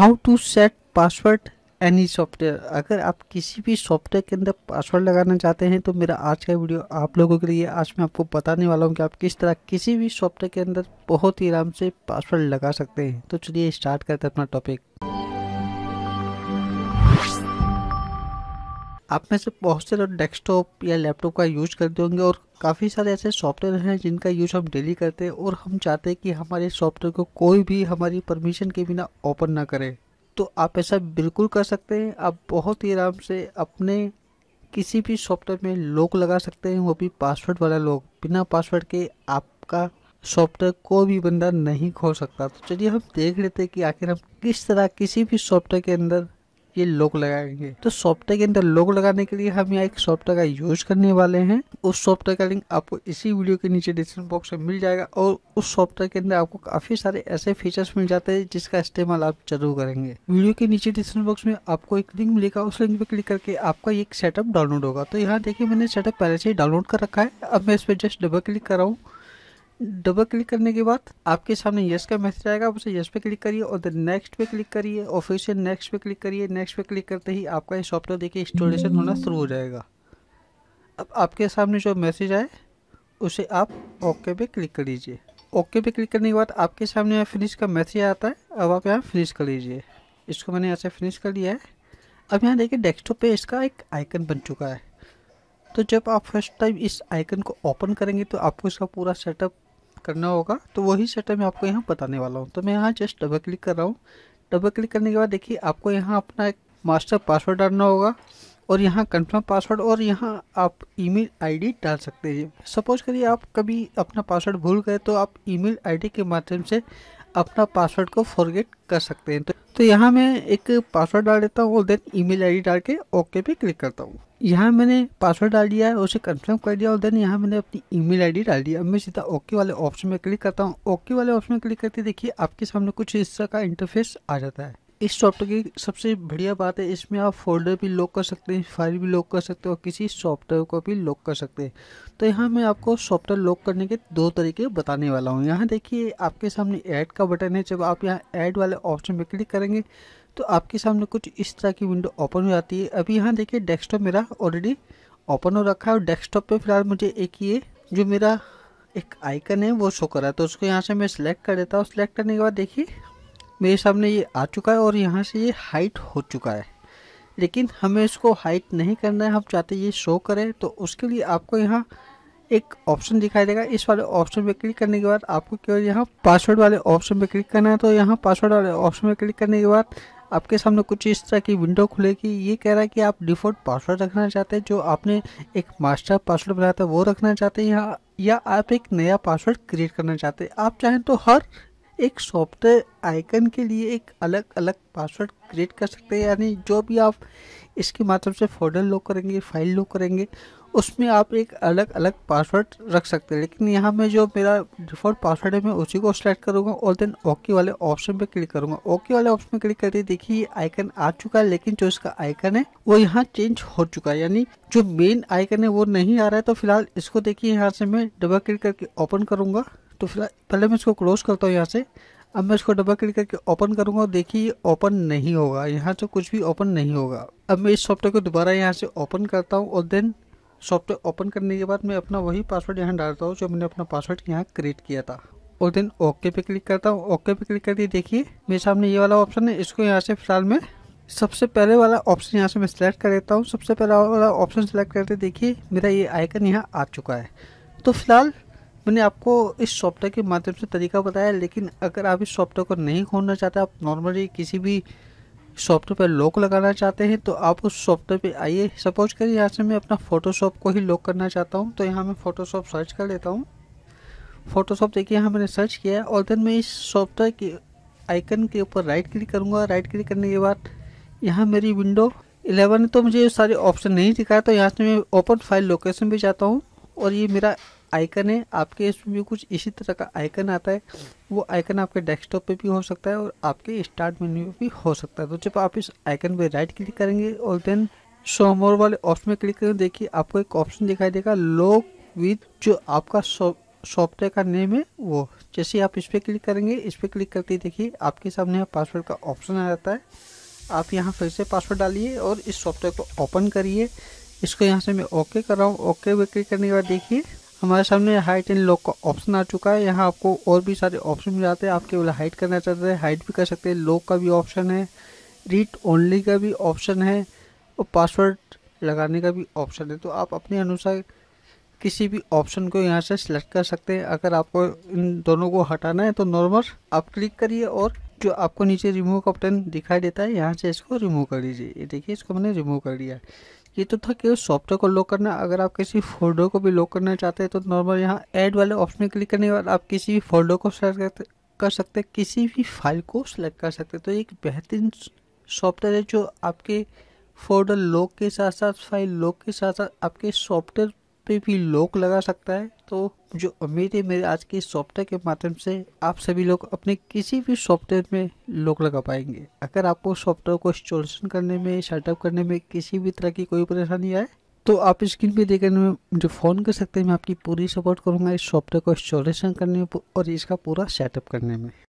how to set password any software अगर आप किसी भी सॉफ्टवेयर के अंदर पासवर्ड लगाना चाहते हैं तो मेरा आज का वीडियो आप लोगों के लिए आज मैं आपको बताने वाला हूँ कि आप किस तरह किसी भी सॉफ्टवेयर के अंदर बहुत ही आराम से पासवर्ड लगा सकते हैं तो चलिए स्टार्ट करते हैं अपना टॉपिक आप में से बहुत से लोग डेस्कटॉप या लैपटॉप का यूज करते होंगे और काफ़ी सारे ऐसे सॉफ्टवेयर हैं जिनका यूज़ हम डेली करते हैं और हम चाहते हैं कि हमारे सॉफ्टवेयर को कोई भी हमारी परमिशन के बिना ओपन ना करे तो आप ऐसा बिल्कुल कर सकते हैं आप बहुत ही आराम से अपने किसी भी सॉफ्टवेयर में लॉक लगा सकते हैं वो भी पासवर्ड वाला लॉक बिना पासवर्ड के आपका सॉफ्टवेयर कोई भी बंदा नहीं खोल सकता तो चलिए हम देख लेते हैं कि आखिर हम किस तरह किसी भी सॉफ्टवेयर के अंदर ये लोग लगाएंगे तो सॉफ्टवेयर के अंदर लोग लगाने के लिए हम यहाँ एक सॉफ्टवेयर का यूज करने वाले हैं उस सॉफ्टवेयर का लिंक आपको इसी वीडियो के नीचे डिस्क्रिप्शन बॉक्स में मिल जाएगा और उस सॉफ्टवेयर के अंदर आपको काफी सारे ऐसे फीचर्स मिल जाते हैं जिसका इस्तेमाल आप जरूर करेंगे वीडियो के नीचे डिस्क्रिप्शन बॉक्स में आपको एक लिंक मिलेगा उस लिंक पे क्लिक करके आपका एक सेटअप डाउनलोड होगा तो यहाँ देखिए मैंने सेटअप पहले से ही डाउनलोड कर रखा है अब मैं इस पर जस्ट डबल क्लिक कर रहा हूँ डबल क्लिक करने के बाद आपके सामने यस का मैसेज आएगा आप उसे यस पे क्लिक करिए और देन नेक्स्ट पे क्लिक करिए और फिर से नेक्स्ट पे क्लिक करिए नेक्स्ट पे क्लिक करते ही आपका ये सॉफ्टवेयर देखिए इंस्टॉलेशन होना शुरू हो जाएगा अब आपके सामने जो मैसेज आए उसे आप ओके पे क्लिक कर लीजिए ओके पे क्लिक करने के बाद आपके सामने यहाँ फिनिश का मैसेज आता है अब आप यहाँ फिनिश कर लीजिए इसको मैंने यहाँ से फिनिश कर लिया है अब यहाँ देखिए डेस्कटॉप पे इसका एक आइकन बन चुका है तो जब आप फर्स्ट टाइम इस आइकन को ओपन करेंगे तो आपको इसका पूरा सेटअप करना होगा तो वही सेटअप मैं आपको यहाँ बताने वाला हूँ तो मैं यहाँ जस्ट डबल क्लिक कर रहा हूँ डबल क्लिक करने के बाद देखिए आपको यहाँ अपना एक मास्टर पासवर्ड डालना होगा और यहाँ कंफर्म पासवर्ड और यहाँ आप ईमेल आईडी डाल सकते हैं सपोज करिए आप कभी अपना पासवर्ड भूल गए तो आप ईमेल आईडी के माध्यम से अपना पासवर्ड को फॉरगेट कर सकते हैं तो, तो यहाँ मैं एक पासवर्ड डाल देता हूँ और देन ईमेल आईडी डाल के ओके पे क्लिक करता हूँ यहाँ मैंने पासवर्ड डाल दिया है उसे कंफर्म कर दिया और देन यहाँ मैंने अपनी ईमेल आईडी डाल दी अब मैं सीधा ओके वाले ऑप्शन में क्लिक करता हूँ ओके वाले ऑप्शन में क्लिक करते देखिए आपके सामने कुछ हिस्सा का इंटरफेस आ जाता है इस सॉफ्टवेयर की सबसे बढ़िया बात है इसमें आप फोल्डर भी लॉक कर सकते हैं फाइल भी लॉक कर सकते हैं और किसी सॉफ्टवेयर को भी लॉक कर सकते हैं तो यहाँ मैं आपको सॉफ्टवेयर लॉक करने के दो तरीके बताने वाला हूँ यहाँ देखिए आपके सामने ऐड का बटन है जब आप यहाँ ऐड वाले ऑप्शन पर क्लिक करेंगे तो आपके सामने कुछ इस तरह की विंडो ओपन हो जाती है अभी यहाँ देखिए डेस्कटॉप मेरा ऑलरेडी ओपन हो रखा है और डेस्कटॉप पे फिलहाल मुझे एक ये जो मेरा एक आइकन है वो शो कर रहा है तो उसको यहाँ से मैं सिलेक्ट कर देता हूँ सिलेक्ट करने के बाद देखिए मेरे सामने ये आ चुका है और यहाँ से ये हाइट हो चुका है लेकिन हमें इसको हाइट नहीं करना है हम चाहते ये शो करें तो उसके लिए आपको यहाँ एक ऑप्शन दिखाई देगा इस वाले ऑप्शन पे क्लिक करने के बाद आपको केवल यहाँ पासवर्ड वाले ऑप्शन पे क्लिक करना है तो यहाँ पासवर्ड वाले ऑप्शन पे क्लिक करने के बाद आपके सामने कुछ इस तरह की विंडो खुलेगी ये कह रहा है कि आप डिफ़ॉल्ट पासवर्ड रखना चाहते हैं जो आपने एक मास्टर पासवर्ड बनाया था वो रखना चाहते हैं या, या आप एक नया पासवर्ड क्रिएट करना चाहते हैं आप चाहें तो हर एक सॉफ्टवेयर आइकन के लिए एक अलग अलग पासवर्ड क्रिएट कर सकते हैं यानी जो भी आप इसके माध्यम से फोल्डर लॉक करेंगे फाइल लॉक करेंगे उसमें आप एक अलग अलग पासवर्ड रख सकते हैं लेकिन यहाँ में जो मेरा डिफ़ॉल्ट पासवर्ड है मैं उसी को सेलेक्ट करूँगा और देन ओके वाले ऑप्शन पे क्लिक करूँगा ओके वाले ऑप्शन पे क्लिक करते देखिए ये आइकन आ चुका है लेकिन जो इसका आइकन है वो यहाँ चेंज हो चुका है यानी जो मेन आइकन है वो नहीं आ रहा है तो फिलहाल इसको देखिए यहाँ से मैं डबल क्लिक करके ओपन करूँगा तो फिलहाल पहले मैं इसको क्लोज करता हूँ यहाँ से अब मैं इसको डबल क्लिक करके ओपन करूंगा और देखिए ओपन नहीं होगा यहाँ से कुछ भी ओपन नहीं होगा अब मैं इस सॉफ्टवेयर को दोबारा यहाँ से ओपन करता हूँ और देन सॉफ्टवेयर ओपन करने के बाद मैं अपना वही पासवर्ड यहाँ डालता हूँ जो मैंने अपना पासवर्ड यहाँ क्रिएट किया था और देन ओके पे क्लिक करता हूँ ओके पे क्लिक करके देखिए मेरे सामने ये वाला ऑप्शन है इसको यहाँ से फिलहाल मैं सबसे पहले वाला ऑप्शन यहाँ से मैं सिलेक्ट कर देता हूँ सबसे पहला वाला ऑप्शन सेलेक्ट करते देखिए मेरा ये आइकन यहाँ आ चुका है तो फिलहाल मैंने आपको इस सॉफ्टवेयर के माध्यम से तरीका बताया लेकिन अगर आप इस सॉफ्टवेयर को नहीं खोलना चाहते आप नॉर्मली किसी भी सॉफ्टवेयर पर लॉक लगाना चाहते हैं तो आप उस सॉफ्टवेयर पे आइए सपोज करिए यहाँ से मैं अपना फ़ोटोशॉप को ही लॉक करना चाहता हूँ तो यहाँ मैं फ़ोटोशॉप सर्च कर लेता हूँ फ़ोटोशॉप देखिए यहाँ मैंने सर्च किया है और देन मैं इस सॉफ्टवेयर के आइकन के ऊपर राइट क्लिक करूँगा राइट क्लिक करने के बाद यहाँ मेरी विंडो इलेवन तो मुझे सारे ऑप्शन नहीं दिखाया तो यहाँ से मैं ओपन फाइल लोकेशन भी जाता हूँ और ये मेरा आइकन है आपके इसमें भी कुछ इसी तरह का आइकन आता है वो आइकन आपके डेस्कटॉप पे भी हो सकता है और आपके स्टार्ट मेन्यू पे भी हो सकता है तो जब आप इस आइकन पे राइट क्लिक करेंगे और देन शो मोर वाले ऑप्शन में क्लिक करेंगे देखिए आपको एक ऑप्शन दिखाई देगा लॉग विथ जो आपका सॉफ्टवेयर का नेम है वो जैसे आप इस पर क्लिक करेंगे इस पर क्लिक करते ही देखिए आपके सामने पासवर्ड का ऑप्शन आ जाता है आप यहाँ फिर से पासवर्ड डालिए और इस सॉफ्टवेयर को ओपन करिए इसको यहाँ से मैं ओके कर रहा हूँ ओके पे क्लिक करने के बाद देखिए हमारे सामने हाइट एंड लॉक का ऑप्शन आ चुका है यहाँ आपको और भी सारे ऑप्शन मिल जाते हैं आप केवल हाइट करना चाहते हैं हाइट भी कर सकते हैं लॉक का भी ऑप्शन है रीड ओनली का भी ऑप्शन है और पासवर्ड लगाने का भी ऑप्शन है तो आप अपने अनुसार किसी भी ऑप्शन को यहाँ से सिलेक्ट कर सकते हैं अगर आपको इन दोनों को हटाना है तो नॉर्मल आप क्लिक करिए और जो आपको नीचे रिमूव का बटन दिखाई देता है यहाँ से इसको रिमूव कर दीजिए ये देखिए इसको मैंने रिमूव कर दिया ये तो था केवल सॉफ्टवेयर को लॉक करना अगर आप किसी फोल्डर को भी लॉक करना चाहते हैं तो नॉर्मल यहाँ ऐड वाले ऑप्शन में क्लिक करने के बाद आप किसी भी फोल्डर को सेलेक्ट कर सकते हैं किसी भी फाइल को सेलेक्ट कर सकते हैं तो एक बेहतरीन सॉफ्टवेयर है जो आपके फोल्डर लॉक के साथ साथ फाइल लॉक के साथ साथ आपके सॉफ्टवेयर पे भी लॉक लगा सकता है तो जो उम्मीद है मेरे आज के सॉफ्टवेयर के माध्यम से आप सभी लोग अपने किसी भी सॉफ्टवेयर में लॉक लगा पाएंगे अगर आपको सॉफ्टवेयर को इंस्टॉलेशन करने में सेटअप करने में किसी भी तरह की कोई परेशानी आए तो आप स्क्रीन पे देखने में मुझे फ़ोन कर सकते हैं मैं आपकी पूरी सपोर्ट करूंगा इस सॉफ्टवेयर को इंस्टॉलेशन करने में और इसका पूरा सेटअप करने में